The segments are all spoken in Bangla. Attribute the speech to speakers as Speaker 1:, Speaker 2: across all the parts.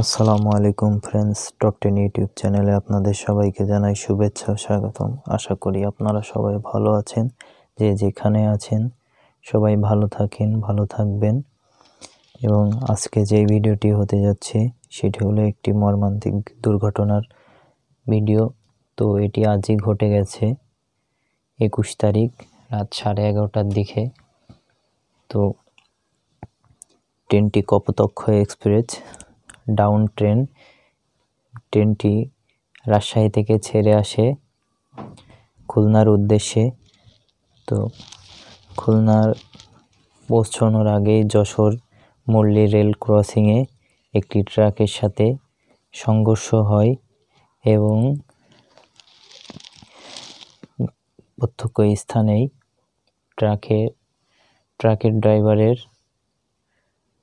Speaker 1: আসসালামু আলাইকুম ফ্রেন্ডস টপ টেন ইউটিউব চ্যানেলে আপনাদের সবাইকে জানাই শুভেচ্ছা স্বাগতম আশা করি আপনারা সবাই ভালো আছেন যে যেখানে আছেন সবাই ভালো থাকেন ভালো থাকবেন এবং আজকে যে ভিডিওটি হতে যাচ্ছে সেটি হলো একটি মর্মান্তিক দুর্ঘটনার ভিডিও তো এটি আজই ঘটে গেছে একুশ তারিখ রাত সাড়ে এগারোটার দিকে তো ট্রেনটি কপোতক্ষ এক্সপ্রেস ডাউন ট্রেন ট্রেনটি রাজশাহী থেকে ছেড়ে আসে খুলনার উদ্দেশ্যে তো খুলনার পৌঁছানোর আগে যশোর মল্লী রেল ক্রসিংয়ে একটি ট্রাকের সাথে সংঘর্ষ হয় এবং প্রত্যক্ষ স্থানেই ট্রাকে ট্রাকের ড্রাইভারের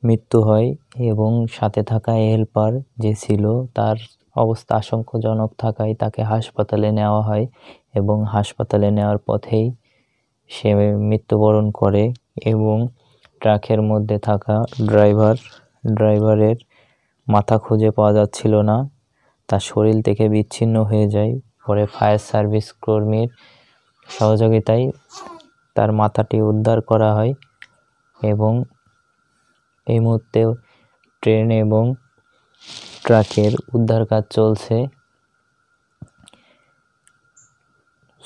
Speaker 1: মৃত্যু হয় এবং সাথে থাকা হেল্পার যে ছিল তার অবস্থা আশঙ্কাজনক থাকায় তাকে হাসপাতালে নেওয়া হয় এবং হাসপাতালে নেওয়ার পথেই সে মৃত্যুবরণ করে এবং ট্রাকের মধ্যে থাকা ড্রাইভার ড্রাইভারের মাথা খুঁজে পাওয়া যাচ্ছিল না তার শরীর থেকে বিচ্ছিন্ন হয়ে যায় পরে ফায়ার সার্ভিস কর্মীর সহযোগিতায় তার মাথাটি উদ্ধার করা হয় এবং এই মুহূর্তে ট্রেন এবং ট্রাকের উদ্ধার কাজ চলছে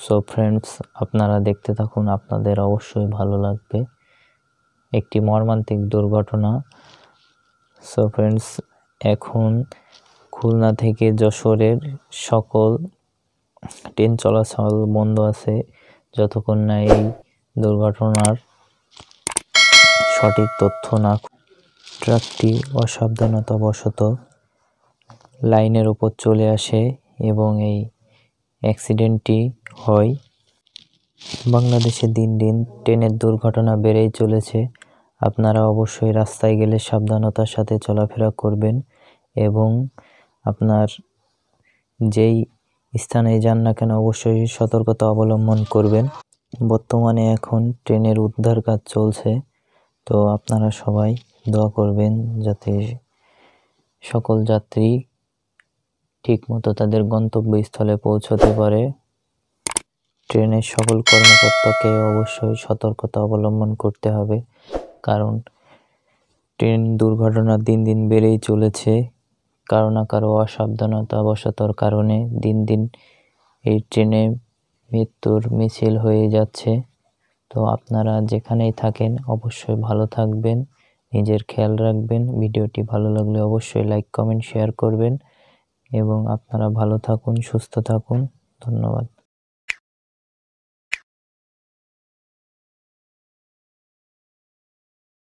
Speaker 1: সো ফ্রেন্ডস আপনারা দেখতে থাকুন আপনাদের অবশ্যই ভালো লাগবে একটি মর্মান্তিক দুর্ঘটনা সো ফ্রেন্ডস এখন খুলনা থেকে যশোরের সকল ট্রেন চলাচল বন্ধ আছে যতক্ষণ না এই দুর্ঘটনার সঠিক তথ্য না ট্রাকটি অসাবধানতাবশত লাইনের ওপর চলে আসে এবং এই অ্যাক্সিডেন্টটি হয় বাংলাদেশে দিন দিন ট্রেনের দুর্ঘটনা বেড়েই চলেছে আপনারা অবশ্যই রাস্তায় গেলে সাবধানতার সাথে চলাফেরা করবেন এবং আপনার যেই স্থানে যান না কেন অবশ্যই সতর্কতা অবলম্বন করবেন বর্তমানে এখন ট্রেনের উদ্ধার কাজ চলছে তো আপনারা সবাই দোয়া করবেন যাতে সকল যাত্রী ঠিকমতো তাদের গন্তব্যস্থলে পৌঁছতে পারে ট্রেনের সকল কর্মকর্তাকে অবশ্যই সতর্কতা অবলম্বন করতে হবে কারণ ট্রেন দুর্ঘটনা দিন দিন বেড়েই চলেছে কারো না কারো অসাবধানতাবশতর কারণে দিন দিন এই ট্রেনে মৃত্যুর মিছিল হয়ে যাচ্ছে তো আপনারা যেখানেই থাকেন অবশ্যই ভালো থাকবেন নিজের খেয়াল রাখবেন ভিডিওটি ভালো লাগলে অবশ্যই লাইক কমেন্ট শেয়ার করবেন এবং আপনারা ভালো থাকুন সুস্থ থাকুন ধন্যবাদ